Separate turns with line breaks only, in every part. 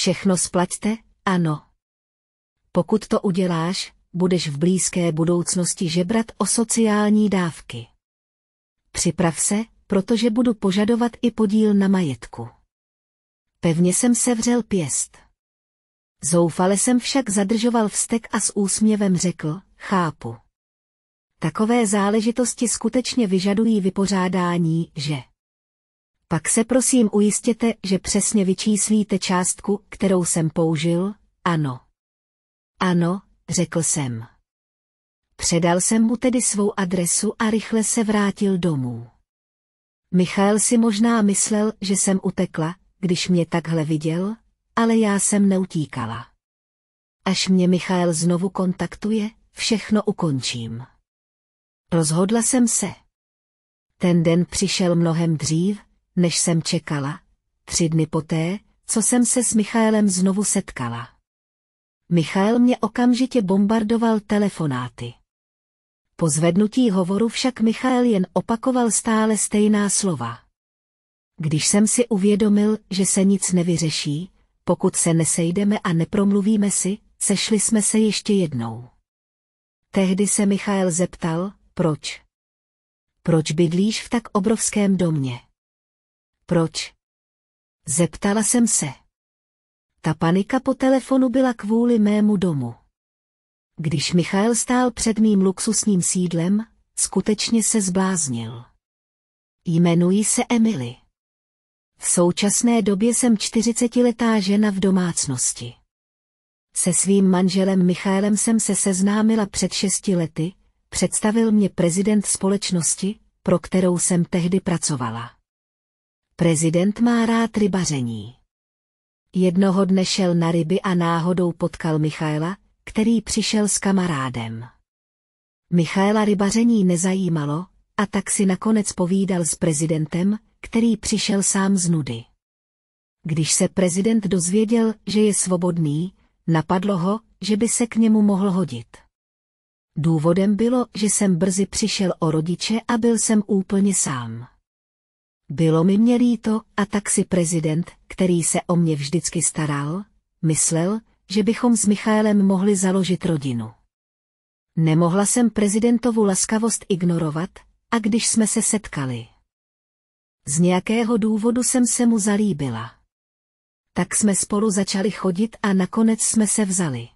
Všechno splaťte, ano. Pokud to uděláš, budeš v blízké budoucnosti žebrat o sociální dávky. Připrav se, protože budu požadovat i podíl na majetku. Pevně jsem sevřel pěst. Zoufale jsem však zadržoval vztek a s úsměvem řekl, chápu. Takové záležitosti skutečně vyžadují vypořádání, že? Pak se prosím ujistěte, že přesně vyčíslíte částku, kterou jsem použil, ano. Ano, řekl jsem. Předal jsem mu tedy svou adresu a rychle se vrátil domů. Michal si možná myslel, že jsem utekla, když mě takhle viděl, ale já jsem neutíkala. Až mě Michal znovu kontaktuje, všechno ukončím. Rozhodla jsem se. Ten den přišel mnohem dřív, než jsem čekala. Tři dny poté, co jsem se s Michaelem znovu setkala. Michael mě okamžitě bombardoval telefonáty. Po zvednutí hovoru však Michael jen opakoval stále stejná slova. Když jsem si uvědomil, že se nic nevyřeší, pokud se nesejdeme a nepromluvíme si, sešli jsme se ještě jednou. Tehdy se Michael zeptal, proč? Proč bydlíš v tak obrovském domě? Proč? Zeptala jsem se. Ta panika po telefonu byla kvůli mému domu. Když Michal stál před mým luxusním sídlem, skutečně se zbláznil. Jmenuji se Emily. V současné době jsem čtyřicetiletá žena v domácnosti. Se svým manželem Michaelem jsem se seznámila před šesti lety, představil mě prezident společnosti, pro kterou jsem tehdy pracovala. Prezident má rád rybaření. Jednoho dne šel na ryby a náhodou potkal Michaela, který přišel s kamarádem. Michaela rybaření nezajímalo, a tak si nakonec povídal s prezidentem, který přišel sám z nudy. Když se prezident dozvěděl, že je svobodný, napadlo ho, že by se k němu mohl hodit. Důvodem bylo, že jsem brzy přišel o rodiče a byl jsem úplně sám. Bylo mi mě líto a tak si prezident, který se o mě vždycky staral, myslel, že bychom s Michaelem mohli založit rodinu. Nemohla jsem prezidentovu laskavost ignorovat, a když jsme se setkali. Z nějakého důvodu jsem se mu zalíbila. Tak jsme spolu začali chodit a nakonec jsme se vzali.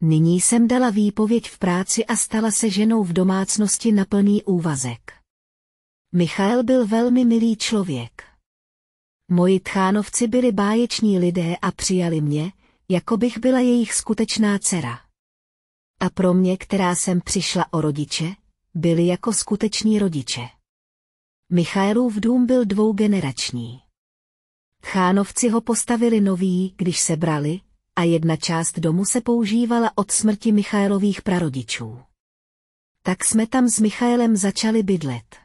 Nyní jsem dala výpověď v práci a stala se ženou v domácnosti na plný úvazek. Michal byl velmi milý člověk. Moji tchánovci byli báječní lidé a přijali mě, jako bych byla jejich skutečná dcera. A pro mě, která jsem přišla o rodiče, byli jako skuteční rodiče. Michailův dům byl dvougenerační. Tchánovci ho postavili nový, když se brali, a jedna část domu se používala od smrti Michailových prarodičů. Tak jsme tam s Michailem začali bydlet.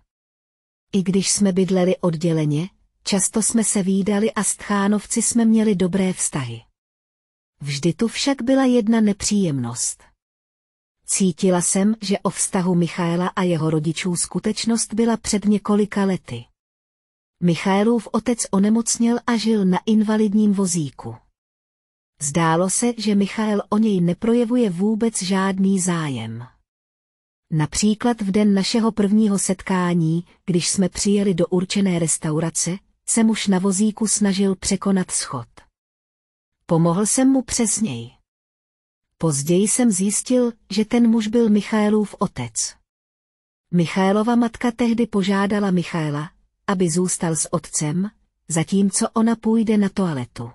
I když jsme bydleli odděleně, často jsme se výdali a s Tchánovci jsme měli dobré vztahy. Vždy tu však byla jedna nepříjemnost. Cítila jsem, že o vztahu Michaela a jeho rodičů skutečnost byla před několika lety. Michaelův otec onemocněl a žil na invalidním vozíku. Zdálo se, že Michael o něj neprojevuje vůbec žádný zájem. Například v den našeho prvního setkání, když jsme přijeli do určené restaurace, se muž na vozíku snažil překonat schod. Pomohl jsem mu přes něj. Později jsem zjistil, že ten muž byl Michaelův otec. Michaelova matka tehdy požádala Michaela, aby zůstal s otcem, zatímco ona půjde na toaletu.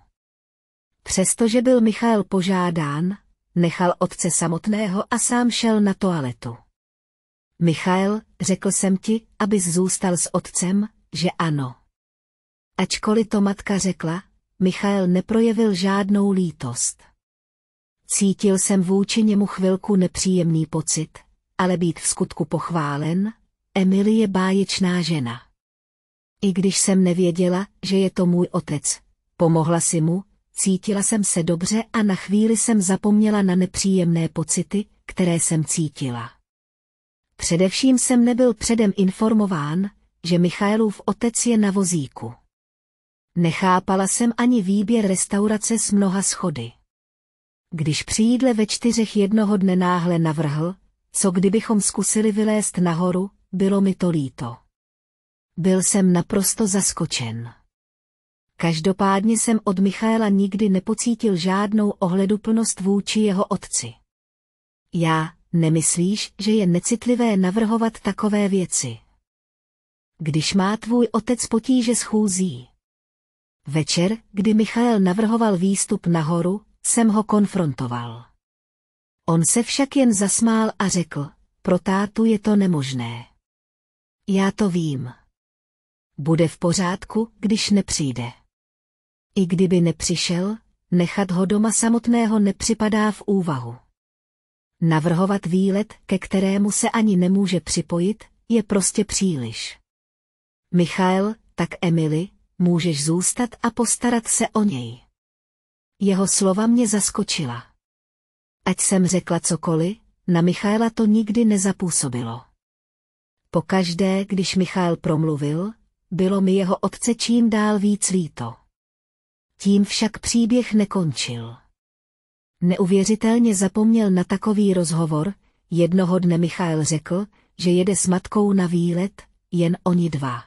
Přestože byl Michael požádán, nechal otce samotného a sám šel na toaletu. Michael, řekl jsem ti, abys zůstal s otcem, že ano. Ačkoliv to matka řekla, Michael neprojevil žádnou lítost. Cítil jsem vůči němu chvilku nepříjemný pocit, ale být v skutku pochválen, Emily je báječná žena. I když jsem nevěděla, že je to můj otec, pomohla si mu, cítila jsem se dobře a na chvíli jsem zapomněla na nepříjemné pocity, které jsem cítila. Především jsem nebyl předem informován, že Michailův otec je na vozíku. Nechápala jsem ani výběr restaurace s mnoha schody. Když při jídle ve čtyřech jednoho dne náhle navrhl, co kdybychom zkusili vylézt nahoru, bylo mi to líto. Byl jsem naprosto zaskočen. Každopádně jsem od Michaela nikdy nepocítil žádnou ohleduplnost vůči jeho otci. Já, Nemyslíš, že je necitlivé navrhovat takové věci? Když má tvůj otec potíže schůzí. Večer, kdy Michael navrhoval výstup nahoru, jsem ho konfrontoval. On se však jen zasmál a řekl, pro tátu je to nemožné. Já to vím. Bude v pořádku, když nepřijde. I kdyby nepřišel, nechat ho doma samotného nepřipadá v úvahu. Navrhovat výlet, ke kterému se ani nemůže připojit, je prostě příliš. Michael, tak Emily, můžeš zůstat a postarat se o něj. Jeho slova mě zaskočila. Ať jsem řekla cokoliv, na Michaela to nikdy nezapůsobilo. Pokaždé, když Michael promluvil, bylo mi jeho otce čím dál víc líto. Tím však příběh nekončil. Neuvěřitelně zapomněl na takový rozhovor, jednoho dne Michal řekl, že jede s matkou na výlet, jen oni dva.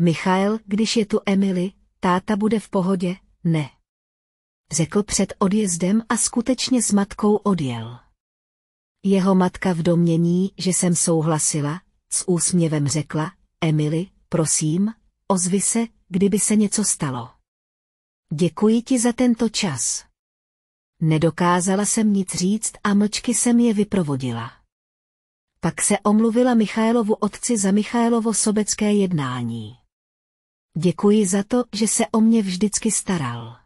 Michal, když je tu Emily, táta bude v pohodě, ne. Řekl před odjezdem a skutečně s matkou odjel. Jeho matka v domění, že jsem souhlasila, s úsměvem řekla, Emily, prosím, ozvi se, kdyby se něco stalo. Děkuji ti za tento čas. Nedokázala jsem nic říct a mlčky jsem je vyprovodila. Pak se omluvila Michailovu otci za Michailovo sobecké jednání. Děkuji za to, že se o mě vždycky staral.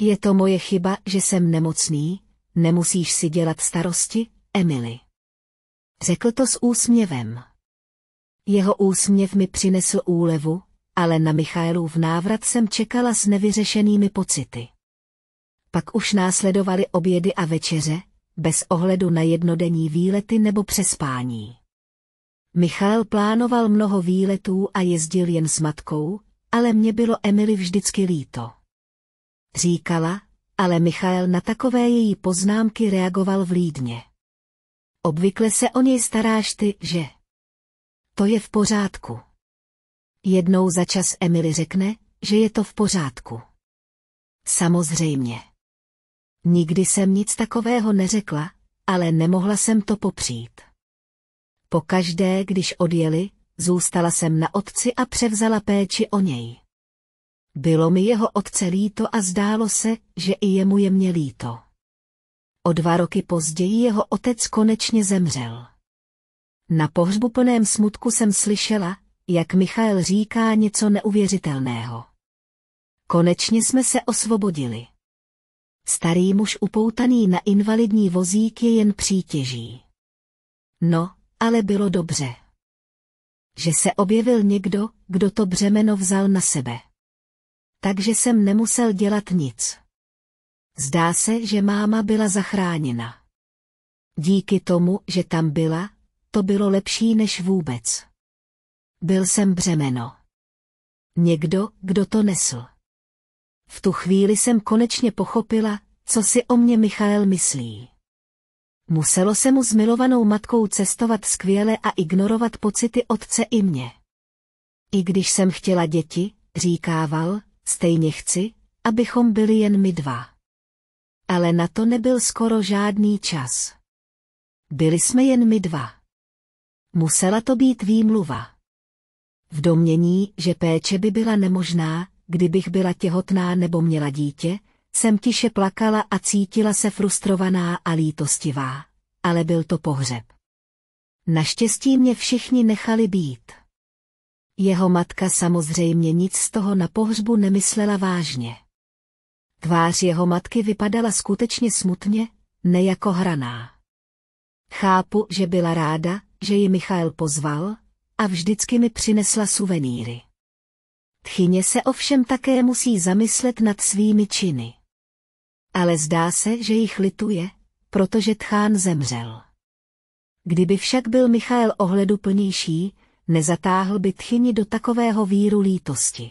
Je to moje chyba, že jsem nemocný, nemusíš si dělat starosti, Emily. Řekl to s úsměvem. Jeho úsměv mi přinesl úlevu, ale na v návrat jsem čekala s nevyřešenými pocity. Pak už následovaly obědy a večeře, bez ohledu na jednodenní výlety nebo přespání. Michal plánoval mnoho výletů a jezdil jen s matkou, ale mě bylo Emily vždycky líto. Říkala, ale Michal na takové její poznámky reagoval vlídně. Obvykle se o něj staráš ty, že? To je v pořádku. Jednou za čas Emily řekne, že je to v pořádku. Samozřejmě. Nikdy jsem nic takového neřekla, ale nemohla jsem to popřít. Po každé, když odjeli, zůstala jsem na otci a převzala péči o něj. Bylo mi jeho otce líto a zdálo se, že i jemu je mě líto. O dva roky později jeho otec konečně zemřel. Na pohřbu plném smutku jsem slyšela, jak Michal říká něco neuvěřitelného. Konečně jsme se osvobodili. Starý muž upoutaný na invalidní vozík je jen přítěží. No, ale bylo dobře. Že se objevil někdo, kdo to břemeno vzal na sebe. Takže jsem nemusel dělat nic. Zdá se, že máma byla zachráněna. Díky tomu, že tam byla, to bylo lepší než vůbec. Byl jsem břemeno. Někdo, kdo to nesl. V tu chvíli jsem konečně pochopila, co si o mě Michael myslí. Muselo se mu s milovanou matkou cestovat skvěle a ignorovat pocity otce i mě. I když jsem chtěla děti, říkával, stejně chci, abychom byli jen my dva. Ale na to nebyl skoro žádný čas. Byli jsme jen my dva. Musela to být výmluva. V domění, že péče by byla nemožná, kdybych byla těhotná nebo měla dítě, jsem tiše plakala a cítila se frustrovaná a lítostivá. Ale byl to pohřeb. Naštěstí mě všichni nechali být. Jeho matka samozřejmě nic z toho na pohřbu nemyslela vážně. Tvář jeho matky vypadala skutečně smutně, ne jako hraná. Chápu, že byla ráda, že ji Michal pozval a vždycky mi přinesla suvenýry. Tchyně se ovšem také musí zamyslet nad svými činy ale zdá se, že jich lituje, protože Tchán zemřel. Kdyby však byl Michael ohleduplnější, nezatáhl by Tchyni do takového víru lítosti.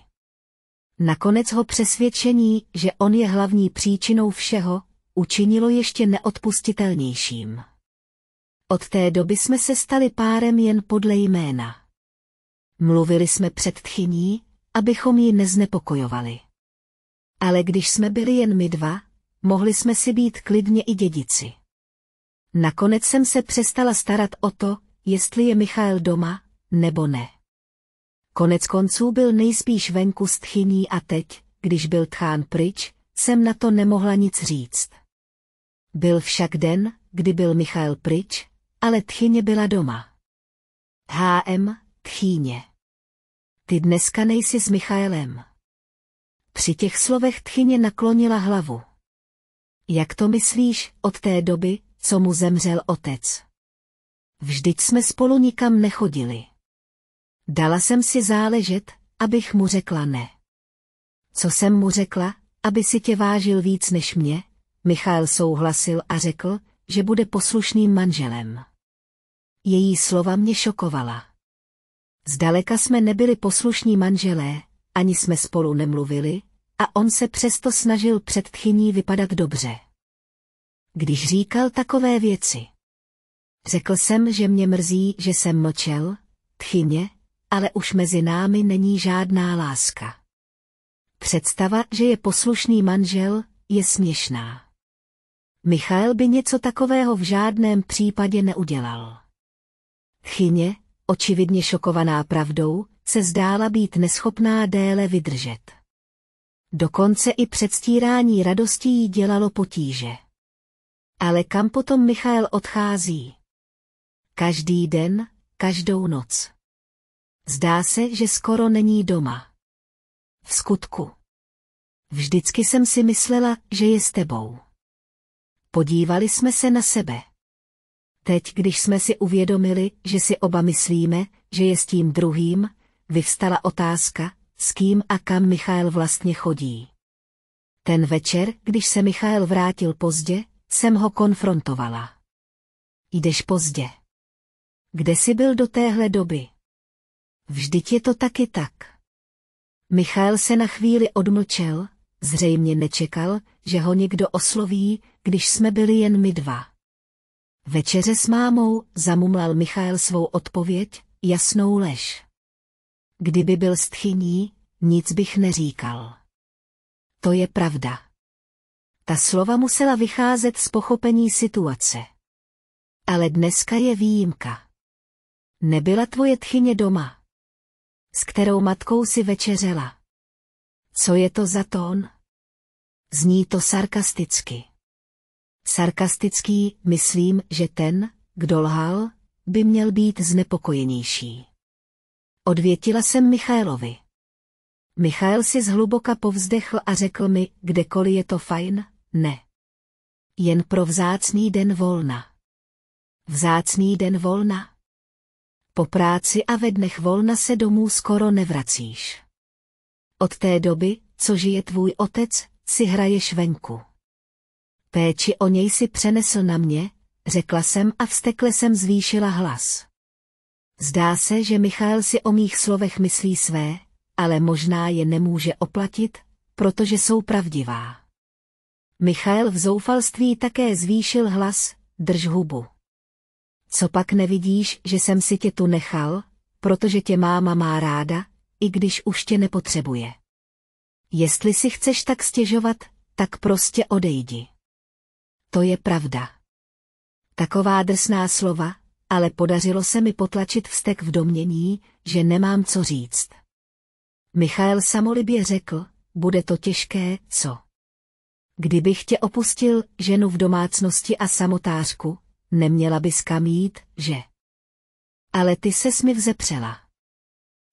Nakonec ho přesvědčení, že on je hlavní příčinou všeho, učinilo ještě neodpustitelnějším. Od té doby jsme se stali párem jen podle jména. Mluvili jsme před tchyní, abychom ji neznepokojovali. Ale když jsme byli jen my dva, mohli jsme si být klidně i dědici. Nakonec jsem se přestala starat o to, jestli je Michael doma, nebo ne. Konec konců byl nejspíš venku s tchyní a teď, když byl tchán pryč, jsem na to nemohla nic říct. Byl však den, kdy byl Michael pryč, ale tchyně byla doma. HM, tchyně. Ty dneska nejsi s Michaelem. Při těch slovech tchyně naklonila hlavu. Jak to myslíš, od té doby, co mu zemřel otec? Vždyť jsme spolu nikam nechodili. Dala jsem si záležet, abych mu řekla ne. Co jsem mu řekla, aby si tě vážil víc než mě? Michal souhlasil a řekl, že bude poslušným manželem. Její slova mě šokovala. Zdaleka jsme nebyli poslušní manželé, ani jsme spolu nemluvili, a on se přesto snažil před tchyní vypadat dobře. Když říkal takové věci. Řekl jsem, že mě mrzí, že jsem mlčel, tchyně, ale už mezi námi není žádná láska. Představa, že je poslušný manžel, je směšná. Michal by něco takového v žádném případě neudělal. Chyně, očividně šokovaná pravdou, se zdála být neschopná déle vydržet. Dokonce i předstírání radostí jí dělalo potíže. Ale kam potom Michael odchází? Každý den, každou noc. Zdá se, že skoro není doma. V skutku. Vždycky jsem si myslela, že je s tebou. Podívali jsme se na sebe. Teď, když jsme si uvědomili, že si oba myslíme, že je s tím druhým, vyvstala otázka, s kým a kam Michael vlastně chodí. Ten večer, když se Michael vrátil pozdě, jsem ho konfrontovala. Jdeš pozdě. Kde jsi byl do téhle doby? Vždyť je to taky tak. Michal se na chvíli odmlčel, zřejmě nečekal, že ho někdo osloví, když jsme byli jen my dva. Večeře s mámou zamumlal Michal svou odpověď, jasnou lež. Kdyby byl stchyní, nic bych neříkal. To je pravda. Ta slova musela vycházet z pochopení situace. Ale dneska je výjimka. Nebyla tvoje tchyně doma, s kterou matkou si večeřela. Co je to za tón? Zní to sarkasticky. Sarkastický, myslím, že ten, kdo lhal, by měl být znepokojenější. Odvětila jsem Michailovi. Michail si zhluboka povzdechl a řekl mi, kdekoliv je to fajn, ne. Jen pro vzácný den volna. Vzácný den volna? Po práci a ve dnech volna se domů skoro nevracíš. Od té doby, co žije tvůj otec, si hraješ venku. Péči o něj si přenesl na mě, řekla jsem a vstekle jsem zvýšila hlas. Zdá se, že Michal si o mých slovech myslí své, ale možná je nemůže oplatit, protože jsou pravdivá. Michal v zoufalství také zvýšil hlas, drž hubu. Co pak nevidíš, že jsem si tě tu nechal, protože tě máma má ráda, i když už tě nepotřebuje. Jestli si chceš tak stěžovat, tak prostě odejdi. To je pravda. Taková drsná slova, ale podařilo se mi potlačit vztek v domnění, že nemám co říct. Michael samolibě řekl, bude to těžké, co? Kdybych tě opustil, ženu v domácnosti a samotářku, neměla bys kam jít, že? Ale ty se mi vzepřela.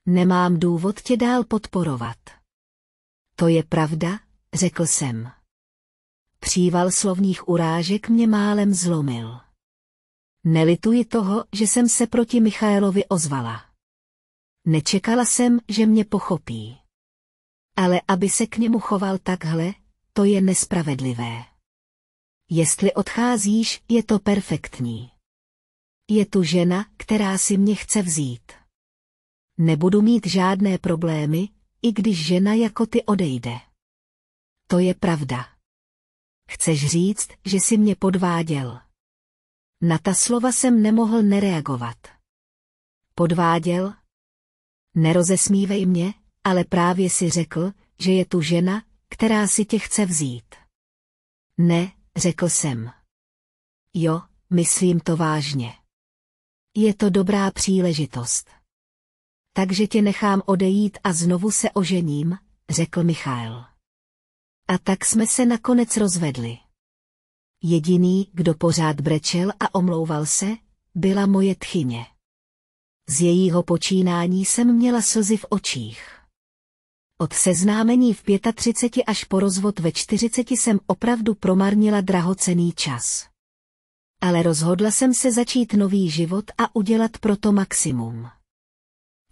Nemám důvod tě dál podporovat. To je pravda, řekl jsem. Příval slovních urážek mě málem zlomil. Nelituji toho, že jsem se proti Michaelovi ozvala. Nečekala jsem, že mě pochopí. Ale aby se k němu choval takhle, to je nespravedlivé. Jestli odcházíš, je to perfektní. Je tu žena, která si mě chce vzít. Nebudu mít žádné problémy, i když žena jako ty odejde. To je pravda. Chceš říct, že si mě podváděl. Na ta slova jsem nemohl nereagovat. Podváděl? Nerozesmívej mě, ale právě si řekl, že je tu žena, která si tě chce vzít. Ne, řekl jsem. Jo, myslím to vážně. Je to dobrá příležitost. Takže tě nechám odejít a znovu se ožením, řekl Michal. A tak jsme se nakonec rozvedli. Jediný, kdo pořád brečel a omlouval se, byla moje tchyně. Z jejího počínání jsem měla slzy v očích. Od seznámení v 35 až po rozvod ve 40 jsem opravdu promarnila drahocený čas. Ale rozhodla jsem se začít nový život a udělat proto maximum.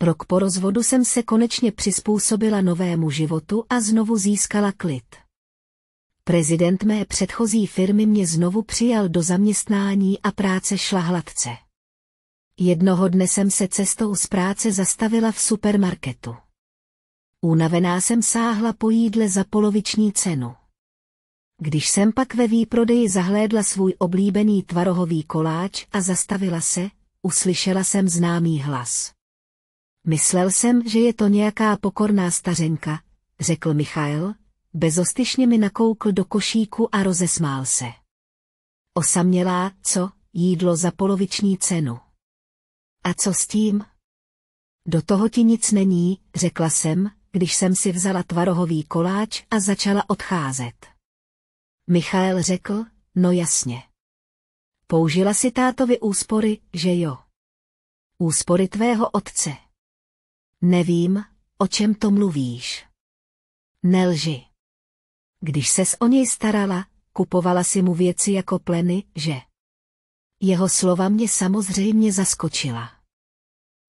Rok po rozvodu jsem se konečně přizpůsobila novému životu a znovu získala klid. Prezident mé předchozí firmy mě znovu přijal do zaměstnání a práce šla hladce. Jednoho dne jsem se cestou z práce zastavila v supermarketu. Únavená jsem sáhla po jídle za poloviční cenu. Když jsem pak ve výprodeji zahlédla svůj oblíbený tvarohový koláč a zastavila se, uslyšela jsem známý hlas. Myslel jsem, že je to nějaká pokorná stařenka, řekl Michail, Bezostyšně mi nakoukl do košíku a rozesmál se. Osamělá, co, jídlo za poloviční cenu. A co s tím? Do toho ti nic není, řekla jsem, když jsem si vzala tvarohový koláč a začala odcházet. Michael řekl, no jasně. Použila si tátovi úspory, že jo? Úspory tvého otce. Nevím, o čem to mluvíš. Nelži. Když se o něj starala, kupovala si mu věci jako pleny, že? Jeho slova mě samozřejmě zaskočila.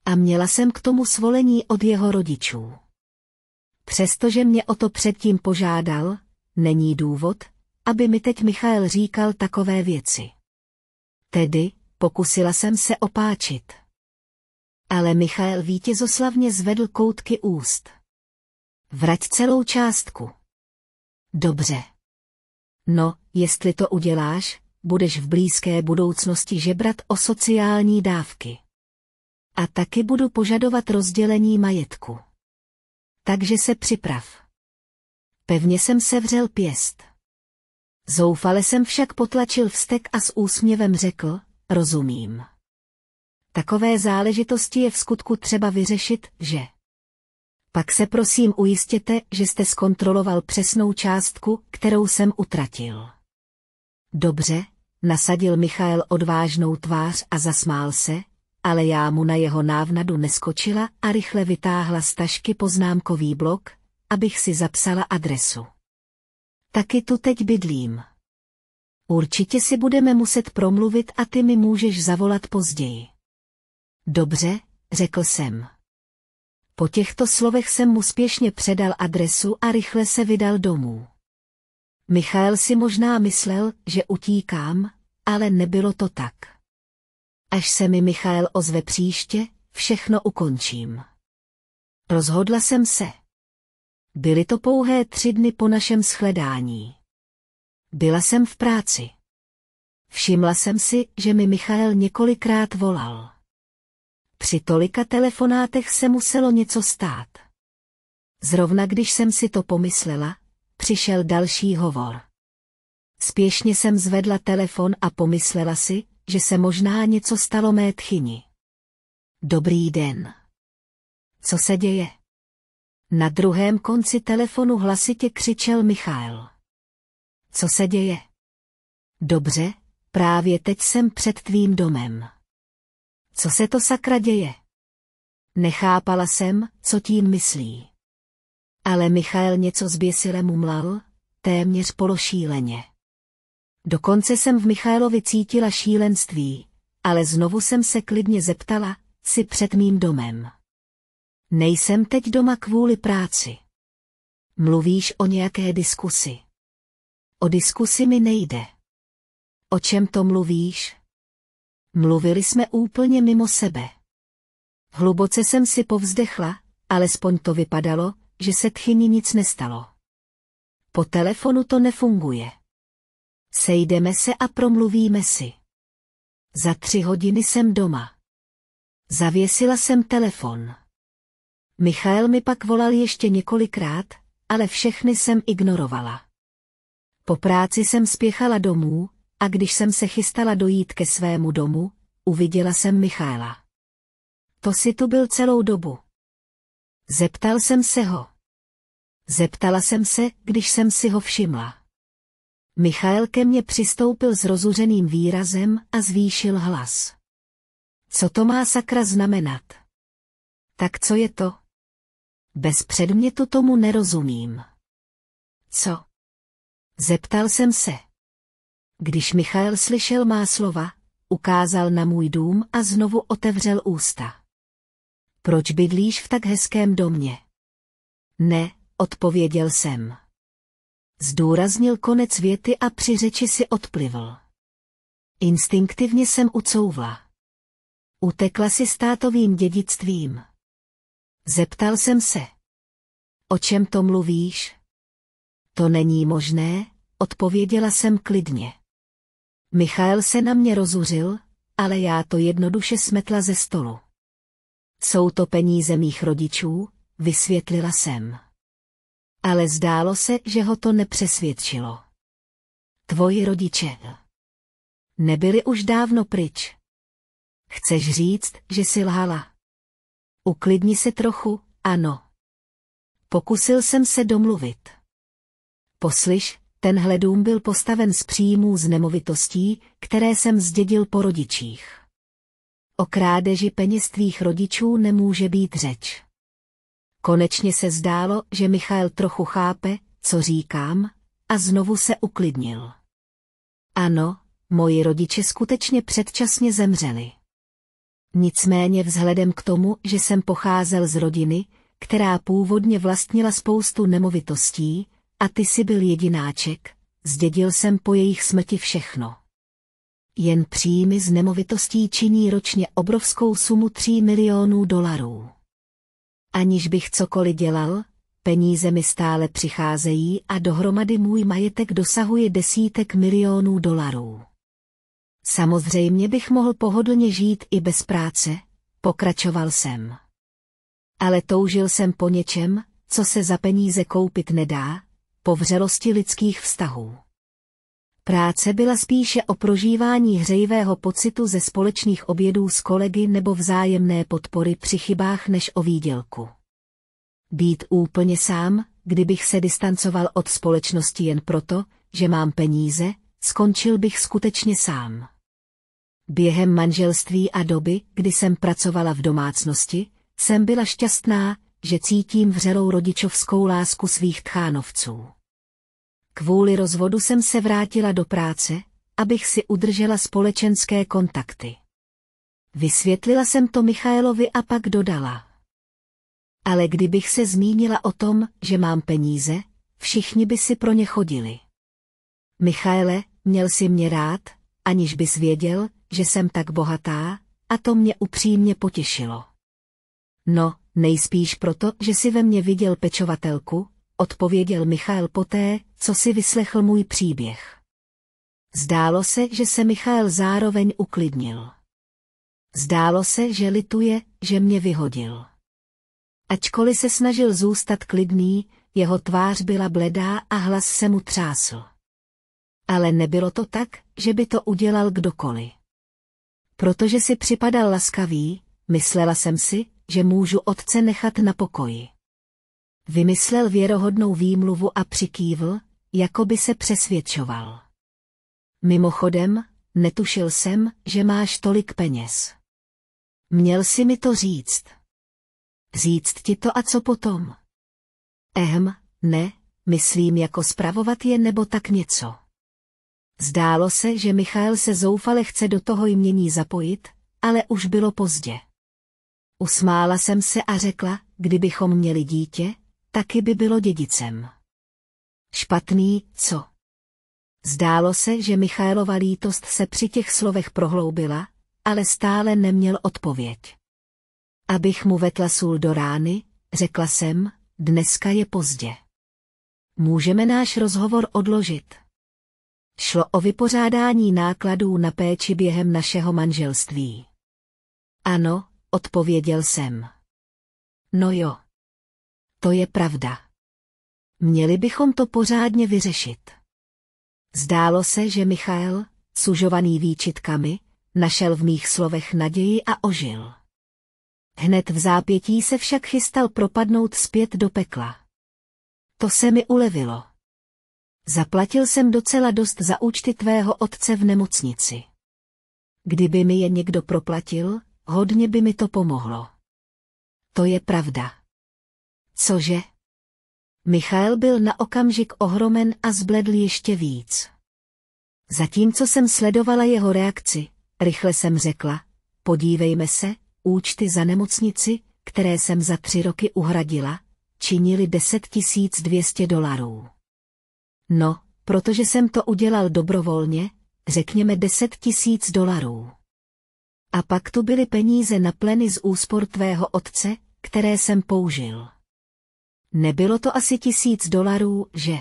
A měla jsem k tomu svolení od jeho rodičů. Přestože mě o to předtím požádal, není důvod, aby mi teď Michael říkal takové věci. Tedy, pokusila jsem se opáčit. Ale Michael vítězoslavně zvedl koutky úst. Vrať celou částku. Dobře. No, jestli to uděláš, budeš v blízké budoucnosti žebrat o sociální dávky. A taky budu požadovat rozdělení majetku. Takže se připrav. Pevně jsem sevřel pěst. Zoufale jsem však potlačil vztek a s úsměvem řekl, rozumím. Takové záležitosti je v skutku třeba vyřešit, že? pak se prosím ujistěte, že jste zkontroloval přesnou částku, kterou jsem utratil. Dobře, nasadil Michael odvážnou tvář a zasmál se, ale já mu na jeho návnadu neskočila a rychle vytáhla z tašky poznámkový blok, abych si zapsala adresu. Taky tu teď bydlím. Určitě si budeme muset promluvit a ty mi můžeš zavolat později. Dobře, řekl jsem. Po těchto slovech jsem mu spěšně předal adresu a rychle se vydal domů. Michal si možná myslel, že utíkám, ale nebylo to tak. Až se mi Michal ozve příště, všechno ukončím. Rozhodla jsem se. Byly to pouhé tři dny po našem shledání. Byla jsem v práci. Všimla jsem si, že mi Michal několikrát volal. Při tolika telefonátech se muselo něco stát. Zrovna když jsem si to pomyslela, přišel další hovor. Spěšně jsem zvedla telefon a pomyslela si, že se možná něco stalo mé tchyni. Dobrý den. Co se děje? Na druhém konci telefonu hlasitě křičel Michal. Co se děje? Dobře, právě teď jsem před tvým domem co se to sakra děje? Nechápala jsem, co tím myslí. Ale Michael něco zběsile mumlal, téměř pološíleně. Dokonce jsem v Michailovi cítila šílenství, ale znovu jsem se klidně zeptala, si před mým domem. Nejsem teď doma kvůli práci. Mluvíš o nějaké diskusi. O diskusi mi nejde. O čem to mluvíš? Mluvili jsme úplně mimo sebe. Hluboce jsem si povzdechla, alespoň to vypadalo, že se tchyni nic nestalo. Po telefonu to nefunguje. Sejdeme se a promluvíme si. Za tři hodiny jsem doma. Zavěsila jsem telefon. Michal mi pak volal ještě několikrát, ale všechny jsem ignorovala. Po práci jsem spěchala domů, a když jsem se chystala dojít ke svému domu, uviděla jsem Michála. To si tu byl celou dobu. Zeptal jsem se ho. Zeptala jsem se, když jsem si ho všimla. Michal ke mně přistoupil s rozuřeným výrazem a zvýšil hlas. Co to má sakra znamenat? Tak co je to? Bez předmětu tomu nerozumím. Co? Zeptal jsem se. Když Michal slyšel má slova, ukázal na můj dům a znovu otevřel ústa. Proč bydlíš v tak hezkém domě? Ne, odpověděl jsem. Zdůraznil konec věty a při řeči si odplivl. Instinktivně jsem ucouvla. Utekla si státovým dědictvím. Zeptal jsem se. O čem to mluvíš? To není možné, odpověděla jsem klidně. Michael se na mě rozuřil, ale já to jednoduše smetla ze stolu. Jsou to peníze mých rodičů, vysvětlila jsem. Ale zdálo se, že ho to nepřesvědčilo. Tvoji rodiče. Nebyli už dávno pryč. Chceš říct, že si lhala? Uklidni se trochu, ano. Pokusil jsem se domluvit. Poslyš, Tenhle dům byl postaven z příjmů z nemovitostí, které jsem zdědil po rodičích. O krádeži peněz tvých rodičů nemůže být řeč. Konečně se zdálo, že Michal trochu chápe, co říkám, a znovu se uklidnil. Ano, moji rodiče skutečně předčasně zemřeli. Nicméně vzhledem k tomu, že jsem pocházel z rodiny, která původně vlastnila spoustu nemovitostí, a ty jsi byl jedináček, zdědil jsem po jejich smrti všechno. Jen příjmy z nemovitostí činí ročně obrovskou sumu 3 milionů dolarů. Aniž bych cokoliv dělal, peníze mi stále přicházejí a dohromady můj majetek dosahuje desítek milionů dolarů. Samozřejmě bych mohl pohodlně žít i bez práce, pokračoval jsem. Ale toužil jsem po něčem, co se za peníze koupit nedá, po vřelosti lidských vztahů. Práce byla spíše o prožívání hřejivého pocitu ze společných obědů s kolegy nebo vzájemné podpory při chybách než o výdělku. Být úplně sám, kdybych se distancoval od společnosti jen proto, že mám peníze, skončil bych skutečně sám. Během manželství a doby, kdy jsem pracovala v domácnosti, jsem byla šťastná, že cítím vřelou rodičovskou lásku svých tchánovců. Kvůli rozvodu jsem se vrátila do práce, abych si udržela společenské kontakty. Vysvětlila jsem to Michaelovi a pak dodala. Ale kdybych se zmínila o tom, že mám peníze, všichni by si pro ně chodili. Michaele, měl si mě rád, aniž bys věděl, že jsem tak bohatá, a to mě upřímně potěšilo. No, nejspíš proto, že si ve mně viděl pečovatelku, odpověděl Michal poté, co si vyslechl můj příběh. Zdálo se, že se Michal zároveň uklidnil. Zdálo se, že lituje, že mě vyhodil. Ačkoliv se snažil zůstat klidný, jeho tvář byla bledá a hlas se mu třásl. Ale nebylo to tak, že by to udělal kdokoliv. Protože si připadal laskavý, myslela jsem si, že můžu otce nechat na pokoji. Vymyslel věrohodnou výmluvu a přikývl, jako by se přesvědčoval. Mimochodem, netušil jsem, že máš tolik peněz. Měl si mi to říct. Říct ti to a co potom? Ehm, ne, myslím jako spravovat je nebo tak něco. Zdálo se, že Michal se zoufale chce do toho jmění zapojit, ale už bylo pozdě. Usmála jsem se a řekla, kdybychom měli dítě, taky by bylo dědicem. Špatný, co? Zdálo se, že Michailova lítost se při těch slovech prohloubila, ale stále neměl odpověď. Abych mu vetla sůl do rány, řekla jsem, dneska je pozdě. Můžeme náš rozhovor odložit. Šlo o vypořádání nákladů na péči během našeho manželství. Ano, Odpověděl jsem. No jo. To je pravda. Měli bychom to pořádně vyřešit. Zdálo se, že Michael, sužovaný výčitkami, našel v mých slovech naději a ožil. Hned v zápětí se však chystal propadnout zpět do pekla. To se mi ulevilo. Zaplatil jsem docela dost za účty tvého otce v nemocnici. Kdyby mi je někdo proplatil, Hodně by mi to pomohlo. To je pravda. Cože? Michael byl na okamžik ohromen a zbledl ještě víc. Zatímco jsem sledovala jeho reakci, rychle jsem řekla, podívejme se, účty za nemocnici, které jsem za tři roky uhradila, činili 10 200 dolarů. No, protože jsem to udělal dobrovolně, řekněme 10 000 dolarů. A pak tu byly peníze na pleny z úspor tvého otce, které jsem použil. Nebylo to asi tisíc dolarů, že?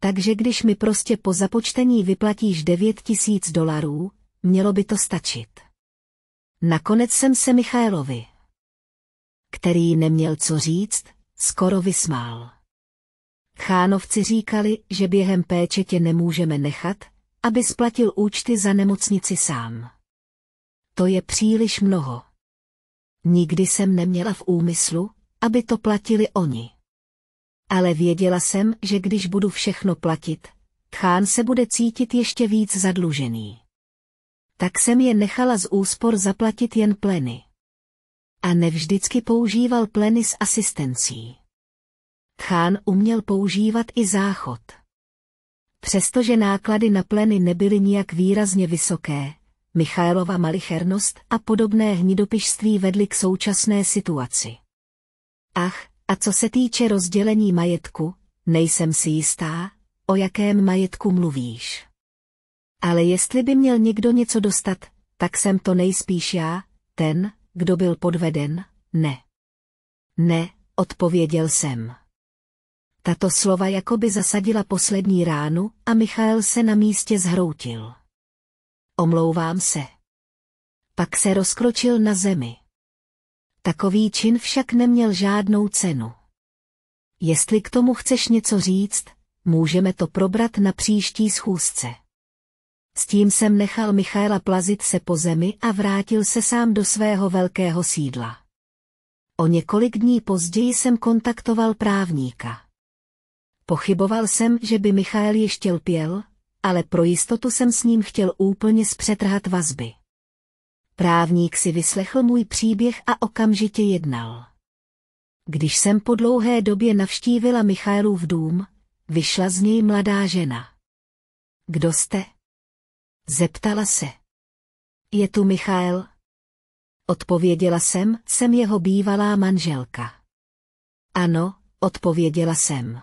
Takže když mi prostě po započtení vyplatíš devět tisíc dolarů, mělo by to stačit. Nakonec jsem se Michailovi, který neměl co říct, skoro vysmál. Chánovci říkali, že během péče tě nemůžeme nechat, aby splatil účty za nemocnici sám. To je příliš mnoho. Nikdy jsem neměla v úmyslu, aby to platili oni. Ale věděla jsem, že když budu všechno platit, Tchán se bude cítit ještě víc zadlužený. Tak jsem je nechala z úspor zaplatit jen pleny. A nevždycky používal pleny s asistencí. Tchán uměl používat i záchod. Přestože náklady na pleny nebyly nijak výrazně vysoké, Michaelova malichernost a podobné hnidopišství vedly k současné situaci. Ach, a co se týče rozdělení majetku, nejsem si jistá, o jakém majetku mluvíš. Ale jestli by měl někdo něco dostat, tak jsem to nejspíš já, ten, kdo byl podveden, ne. Ne, odpověděl jsem. Tato slova jako by zasadila poslední ránu a Michael se na místě zhroutil omlouvám se. Pak se rozkročil na zemi. Takový čin však neměl žádnou cenu. Jestli k tomu chceš něco říct, můžeme to probrat na příští schůzce. S tím jsem nechal Michaela plazit se po zemi a vrátil se sám do svého velkého sídla. O několik dní později jsem kontaktoval právníka. Pochyboval jsem, že by Michael ještě lpěl, ale pro jistotu jsem s ním chtěl úplně zpřetrhat vazby. Právník si vyslechl můj příběh a okamžitě jednal. Když jsem po dlouhé době navštívila Michailův dům, vyšla z něj mladá žena. Kdo jste? Zeptala se. Je tu Michail? Odpověděla jsem, jsem jeho bývalá manželka. Ano, odpověděla jsem.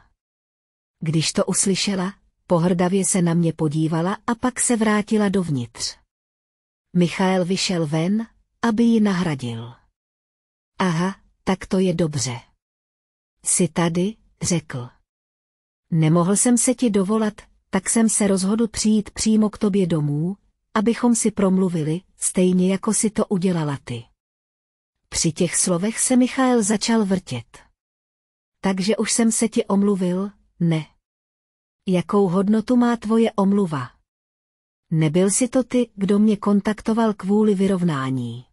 Když to uslyšela, pohrdavě se na mě podívala a pak se vrátila dovnitř. Michael vyšel ven, aby ji nahradil. Aha, tak to je dobře. Jsi tady, řekl. Nemohl jsem se ti dovolat, tak jsem se rozhodl přijít přímo k tobě domů, abychom si promluvili, stejně jako si to udělala ty. Při těch slovech se Michael začal vrtět. Takže už jsem se ti omluvil, ne. Jakou hodnotu má tvoje omluva? Nebyl si to ty, kdo mě kontaktoval kvůli vyrovnání.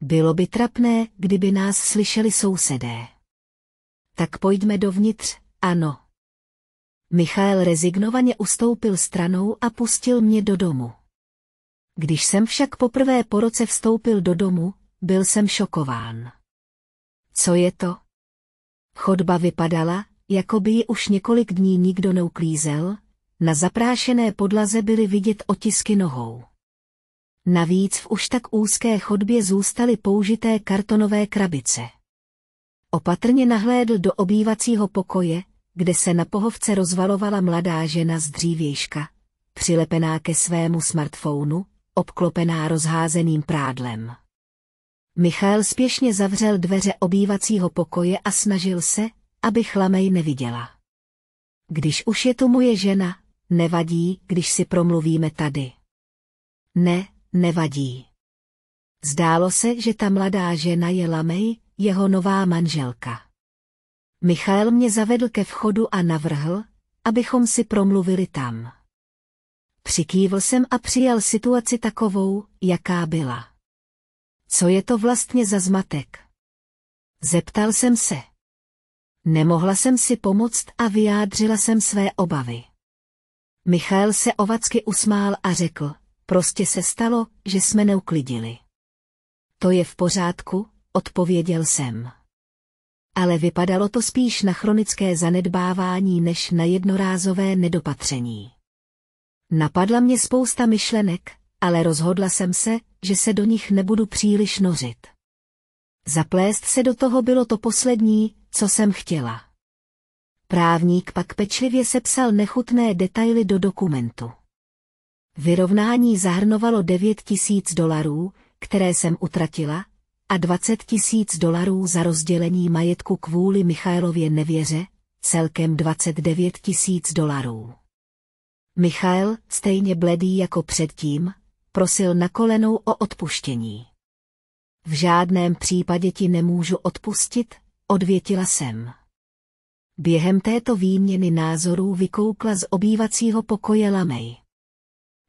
Bylo by trapné, kdyby nás slyšeli sousedé. Tak pojďme dovnitř, ano. Michal rezignovaně ustoupil stranou a pustil mě do domu. Když jsem však poprvé po roce vstoupil do domu, byl jsem šokován. Co je to? Chodba vypadala, jako by ji už několik dní nikdo neuklízel, na zaprášené podlaze byly vidět otisky nohou. Navíc v už tak úzké chodbě zůstaly použité kartonové krabice. Opatrně nahlédl do obývacího pokoje, kde se na pohovce rozvalovala mladá žena z dřívějška, přilepená ke svému smartfonu, obklopená rozházeným prádlem. Michal spěšně zavřel dveře obývacího pokoje a snažil se, aby chlamej neviděla. Když už je to moje žena, nevadí, když si promluvíme tady. Ne, nevadí. Zdálo se, že ta mladá žena je Lamej, jeho nová manželka. Michal mě zavedl ke vchodu a navrhl, abychom si promluvili tam. Přikývl jsem a přijal situaci takovou, jaká byla. Co je to vlastně za zmatek? Zeptal jsem se. Nemohla jsem si pomoct a vyjádřila jsem své obavy. Michal se ovacky usmál a řekl, prostě se stalo, že jsme neuklidili. To je v pořádku, odpověděl jsem. Ale vypadalo to spíš na chronické zanedbávání než na jednorázové nedopatření. Napadla mě spousta myšlenek, ale rozhodla jsem se, že se do nich nebudu příliš nořit. Zaplést se do toho bylo to poslední, co jsem chtěla. Právník pak pečlivě sepsal nechutné detaily do dokumentu. Vyrovnání zahrnovalo 9 tisíc dolarů, které jsem utratila, a 20 tisíc dolarů za rozdělení majetku kvůli Michailově nevěře, celkem 29 tisíc dolarů. Michail, stejně bledý jako předtím, prosil na kolenou o odpuštění. V žádném případě ti nemůžu odpustit, odvětila jsem. Během této výměny názorů vykoukla z obývacího pokoje Lamej.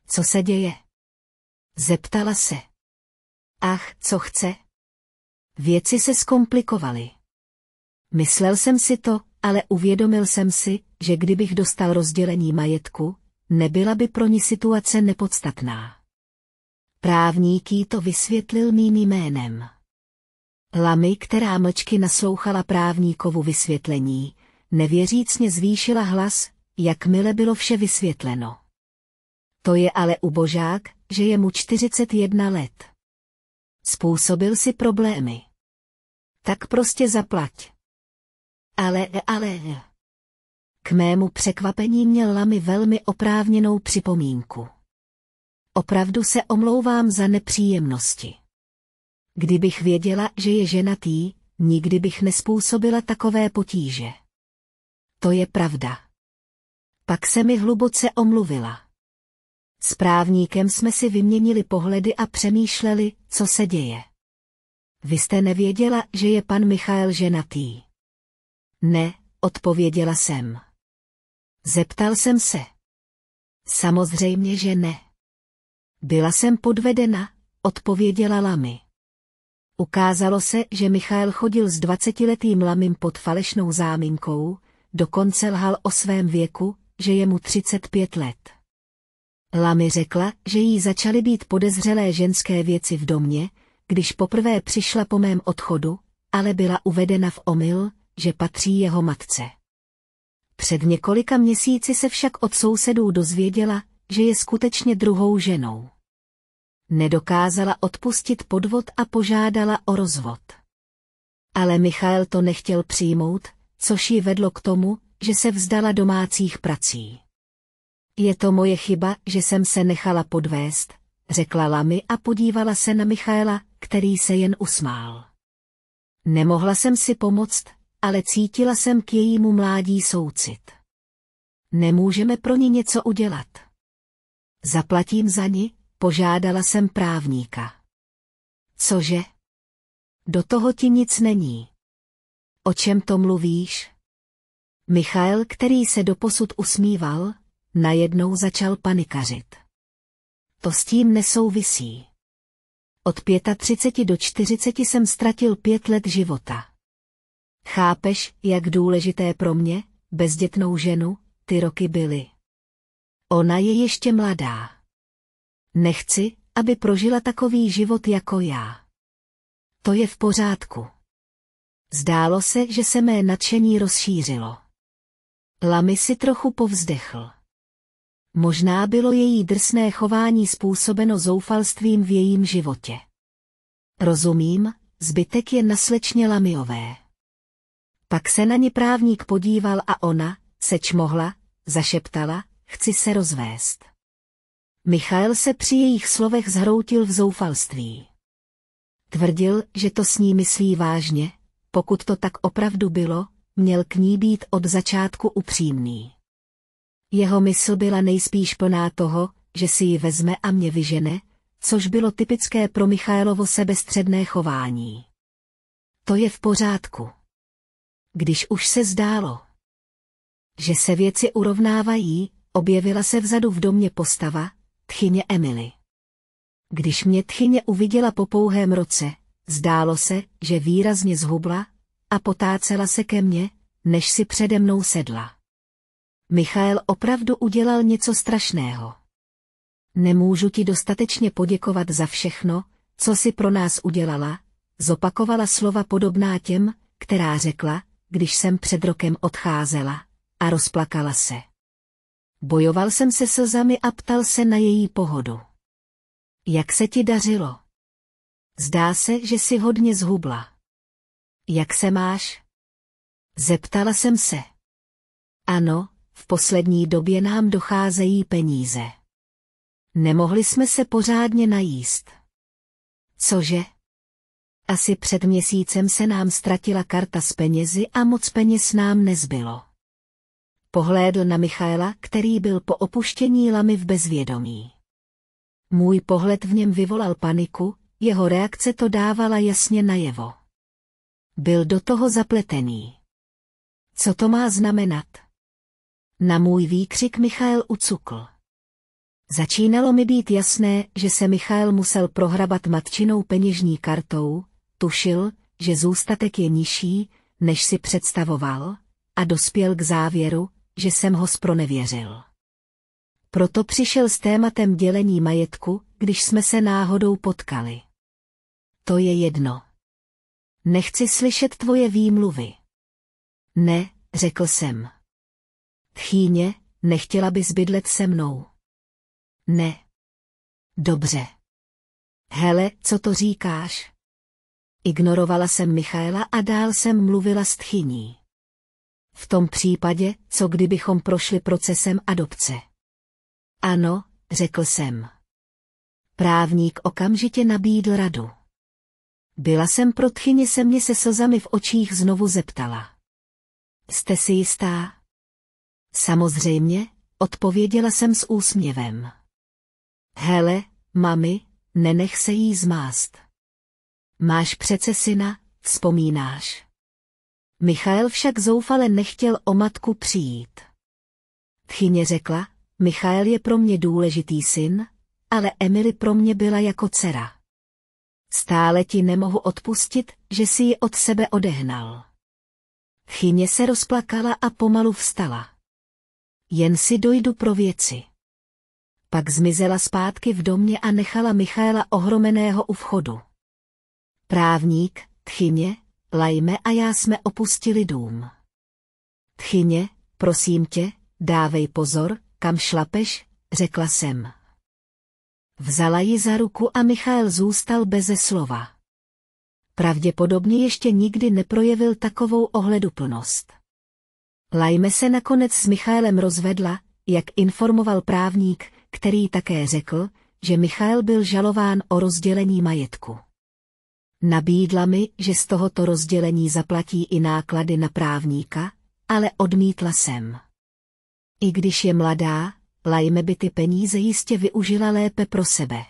Co se děje? Zeptala se. Ach, co chce? Věci se zkomplikovaly. Myslel jsem si to, ale uvědomil jsem si, že kdybych dostal rozdělení majetku, nebyla by pro ní situace nepodstatná. Právník jí to vysvětlil mým jménem. Lamy, která mlčky naslouchala právníkovu vysvětlení, nevěřícně zvýšila hlas, jakmile bylo vše vysvětleno. To je ale ubožák, že je mu 41 let. Způsobil si problémy. Tak prostě zaplať. Ale, ale... K mému překvapení měl Lamy velmi oprávněnou připomínku. Opravdu se omlouvám za nepříjemnosti. Kdybych věděla, že je ženatý, nikdy bych nespůsobila takové potíže. To je pravda. Pak se mi hluboce omluvila. S právníkem jsme si vyměnili pohledy a přemýšleli, co se děje. Vy jste nevěděla, že je pan Michal ženatý. Ne, odpověděla jsem. Zeptal jsem se. Samozřejmě, že ne. Byla jsem podvedena, odpověděla Lamy. Ukázalo se, že Michal chodil s dvacetiletým Lamym pod falešnou záminkou, dokonce lhal o svém věku, že je mu 35 let. Lamy řekla, že jí začaly být podezřelé ženské věci v domě, když poprvé přišla po mém odchodu, ale byla uvedena v omyl, že patří jeho matce. Před několika měsíci se však od sousedů dozvěděla, že je skutečně druhou ženou nedokázala odpustit podvod a požádala o rozvod. Ale Michal to nechtěl přijmout, což ji vedlo k tomu, že se vzdala domácích prací. Je to moje chyba, že jsem se nechala podvést, řekla Lamy a podívala se na Michaela, který se jen usmál. Nemohla jsem si pomoct, ale cítila jsem k jejímu mládí soucit. Nemůžeme pro ní něco udělat. Zaplatím za ní, Požádala jsem právníka. Cože? Do toho ti nic není. O čem to mluvíš? Michael, který se doposud usmíval, najednou začal panikařit. To s tím nesouvisí. Od 35 do 40 jsem ztratil pět let života. Chápeš, jak důležité pro mě, bezdětnou ženu, ty roky byly. Ona je ještě mladá. Nechci, aby prožila takový život jako já. To je v pořádku. Zdálo se, že se mé nadšení rozšířilo. Lamy si trochu povzdechl. Možná bylo její drsné chování způsobeno zoufalstvím v jejím životě. Rozumím, zbytek je naslečně Lamiové. Pak se na ně právník podíval a ona, seč mohla, zašeptala, chci se rozvést. Michael se při jejich slovech zhroutil v zoufalství. Tvrdil, že to s ní myslí vážně, pokud to tak opravdu bylo, měl k ní být od začátku upřímný. Jeho mysl byla nejspíš plná toho, že si ji vezme a mě vyžene, což bylo typické pro Michailovo sebestředné chování. To je v pořádku. Když už se zdálo, že se věci urovnávají, objevila se vzadu v domě postava, tchyně Emily. Když mě tchyně uviděla po pouhém roce, zdálo se, že výrazně zhubla a potácela se ke mně, než si přede mnou sedla. Michael opravdu udělal něco strašného. Nemůžu ti dostatečně poděkovat za všechno, co si pro nás udělala, zopakovala slova podobná těm, která řekla, když jsem před rokem odcházela a rozplakala se. Bojoval jsem se slzami a ptal se na její pohodu. Jak se ti dařilo? Zdá se, že jsi hodně zhubla. Jak se máš? Zeptala jsem se. Ano, v poslední době nám docházejí peníze. Nemohli jsme se pořádně najíst. Cože? Asi před měsícem se nám ztratila karta s penězi a moc peněz nám nezbylo. Pohlédl na Michaela, který byl po opuštění lamy v bezvědomí. Můj pohled v něm vyvolal paniku, jeho reakce to dávala jasně najevo. Byl do toho zapletený. Co to má znamenat? Na můj výkřik Michael ucukl. Začínalo mi být jasné, že se Michael musel prohrabat matčinou peněžní kartou, tušil, že zůstatek je nižší, než si představoval, a dospěl k závěru, že jsem ho spronevěřil. Proto přišel s tématem dělení majetku, když jsme se náhodou potkali. To je jedno. Nechci slyšet tvoje výmluvy. Ne, řekl jsem. Tchýně, nechtěla bys bydlet se mnou. Ne. Dobře. Hele, co to říkáš? Ignorovala jsem Michaela a dál jsem mluvila s tchyní. V tom případě, co kdybychom prošli procesem adopce? Ano, řekl jsem. Právník okamžitě nabídl radu. Byla jsem protchyně se mě se slzami v očích znovu zeptala. Jste si jistá? Samozřejmě, odpověděla jsem s úsměvem. Hele, mami, nenech se jí zmást. Máš přece syna, vzpomínáš. Michael však zoufale nechtěl o matku přijít. Tchyně řekla, Michael je pro mě důležitý syn, ale Emily pro mě byla jako dcera. Stále ti nemohu odpustit, že si ji od sebe odehnal. Chyně se rozplakala a pomalu vstala. Jen si dojdu pro věci. Pak zmizela zpátky v domě a nechala Michaela ohromeného u vchodu. Právník, tchyně, Lajme a já jsme opustili dům. Tchyně, prosím tě, dávej pozor, kam šlapeš, řekla jsem. Vzala ji za ruku a Michal zůstal beze slova. Pravděpodobně ještě nikdy neprojevil takovou ohleduplnost. Lajme se nakonec s Michaelem rozvedla, jak informoval právník, který také řekl, že Michal byl žalován o rozdělení majetku. Nabídla mi, že z tohoto rozdělení zaplatí i náklady na právníka, ale odmítla jsem. I když je mladá, Lajme by ty peníze jistě využila lépe pro sebe.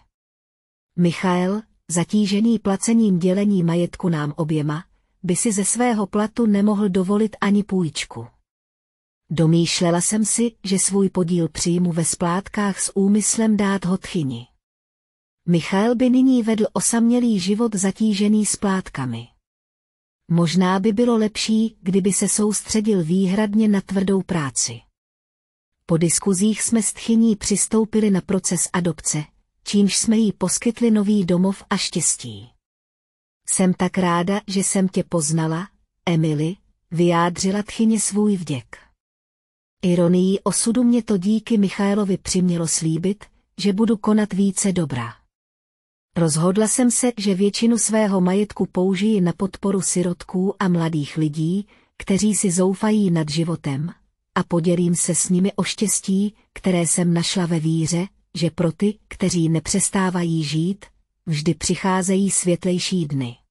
Michael, zatížený placením dělení majetku nám oběma, by si ze svého platu nemohl dovolit ani půjčku. Domýšlela jsem si, že svůj podíl příjmu ve splátkách s úmyslem dát ho tchyni. Michal by nyní vedl osamělý život zatížený splátkami. Možná by bylo lepší, kdyby se soustředil výhradně na tvrdou práci. Po diskuzích jsme s tchyní přistoupili na proces adopce, čímž jsme jí poskytli nový domov a štěstí. Jsem tak ráda, že jsem tě poznala, Emily, vyjádřila tchyně svůj vděk. Ironií osudu mě to díky Michailovi přimělo slíbit, že budu konat více dobra. Rozhodla jsem se, že většinu svého majetku použiji na podporu sirotků a mladých lidí, kteří si zoufají nad životem, a podělím se s nimi o štěstí, které jsem našla ve víře, že pro ty, kteří nepřestávají žít, vždy přicházejí světlejší dny.